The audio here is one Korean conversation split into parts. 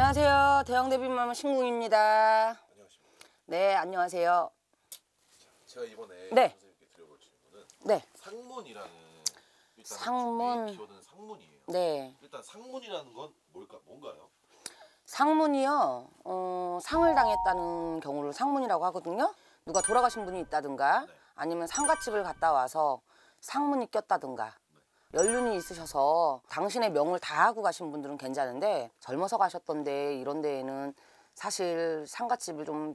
안녕하세요. 대형대비맘 신궁입니다. 안녕하십니까. 네, 안녕하세요. 제가 이번에 네. 선생님께 드려볼 질문은 네. 상문이라는 일단 상문. 키워드는 상문이에요. 네. 일단 상문이라는 건 뭘까 뭔가요? 상문이요. 어, 상을 당했다는 경우를 상문이라고 하거든요. 누가 돌아가신 분이 있다든가 네. 아니면 상가집을 갔다 와서 상문이 꼈다든가 연륜이 있으셔서 당신의 명을 다 하고 가신 분들은 괜찮은데 젊어서 가셨던데 이런 데에는 사실 상가집을 좀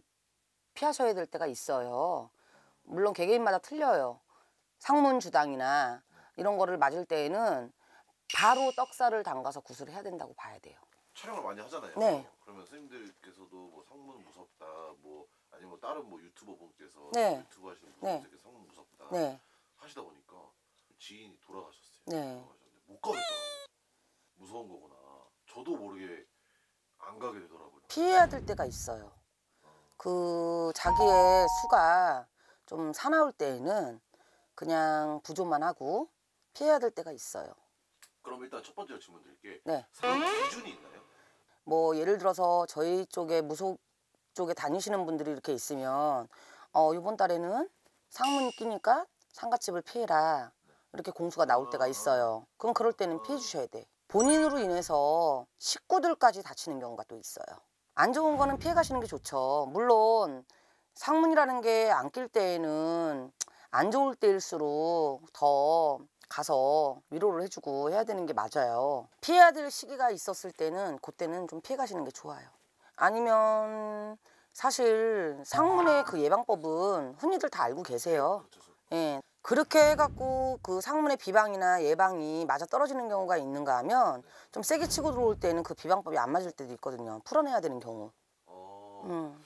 피하셔야 될 때가 있어요. 물론 개개인마다 틀려요. 상문 주당이나 이런 거를 맞을 때에는 바로 떡살을 담가서 구슬을 해야 된다고 봐야 돼요. 촬영을 많이 하잖아요. 네. 그러면 선생님들께서도 뭐 상문 무섭다, 뭐 아니면 뭐 다른 뭐 유튜버 분께서 네. 유튜브 하시는 분께 네. 상문 무섭다 네. 하시다 보니까 지인이 돌아 안 가게 되더라고요. 피해야 될 때가 있어요. 그 자기의 수가 좀 사나울 때에는 그냥 부조만 하고 피해야 될 때가 있어요. 그럼 일단 첫번째 질문 드릴게. 네. 기준이 있나요? 뭐 예를 들어서 저희 쪽에 무속 쪽에 다니시는 분들이 이렇게 있으면 어 이번 달에는 상문이 끼니까 상가집을 피해라 이렇게 공수가 나올 때가 있어요. 그럼 그럴 때는 피해 주셔야 돼. 본인으로 인해서 식구들까지 다치는 경우가 또 있어요. 안 좋은 거는 피해 가시는 게 좋죠. 물론 상문이라는 게 안 낄 때에는 안 좋을 때일수록 더 가서 위로를 해주고 해야 되는 게 맞아요. 피해야 될 시기가 있었을 때는 그때는 좀 피해 가시는 게 좋아요. 아니면 사실 상문의 그 예방법은 흔히들 다 알고 계세요. 예. 그렇게 해갖고 그 상문의 비방이나 예방이 맞아 떨어지는 경우가 있는가 하면 좀 세게 치고 들어올 때는 그 비방법이 안 맞을 때도 있거든요. 풀어내야 되는 경우. 어. 음.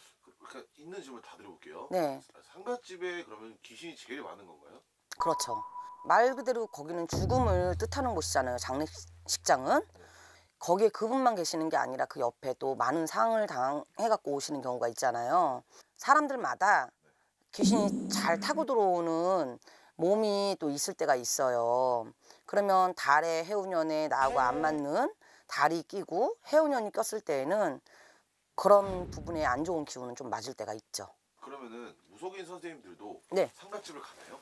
그러니 있는 질문 다 드려볼게요. 네. 아, 상가집에 그러면 귀신이 제일 많은 건가요? 그렇죠. 말 그대로 거기는 죽음을 뜻하는 곳이잖아요. 장례식장은. 네. 거기에 그분만 계시는 게 아니라 그 옆에 또 많은 상을 당해갖고 오시는 경우가 있잖아요. 사람들마다 귀신이 음. 잘 타고 들어오는 몸이 또 있을 때가 있어요. 그러면 달에 해운년에 나하고 안 맞는 달이 끼고 해운년이 꼈을 때에는 그런 부분에 안 좋은 기운은 좀 맞을 때가 있죠. 그러면은 무속인 선생님들도 네. 상갓집을 가나요?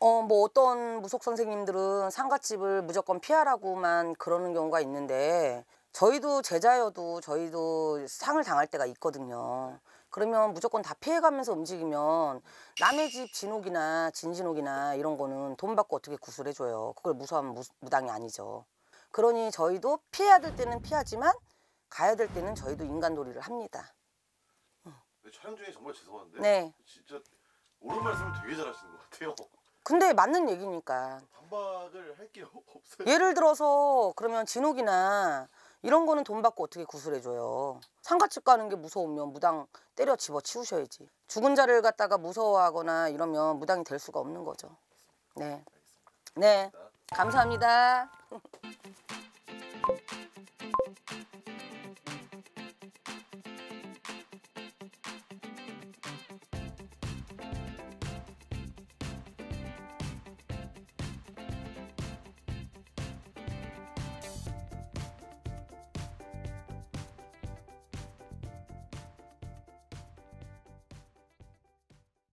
어, 뭐 어떤 무속 선생님들은 상갓집을 무조건 피하라고만 그러는 경우가 있는데 저희도 제자여도 저희도 상을 당할 때가 있거든요. 그러면 무조건 다 피해가면서 움직이면 남의 집 진옥이나 진진옥이나 이런 거는 돈 받고 어떻게 구술해줘요. 그걸 무서하면 무, 당이 아니죠. 그러니 저희도 피해야 될 때는 피하지만 가야 될 때는 저희도 인간놀이를 합니다. 네, 촬영 중에 정말 죄송한데 네. 진짜 옳은 말씀을 되게 잘하시는 것 같아요. 근데 맞는 얘기니까. 반박을 할 게 없어요. 예를 들어서 그러면 진옥이나 이런 거는 돈 받고 어떻게 구슬해줘요 상가집 가는 게 무서우면 무당 때려 집어치우셔야지. 죽은 자를 갖다가 무서워하거나 이러면 무당이 될 수가 없는 거죠. 네. 네. 감사합니다.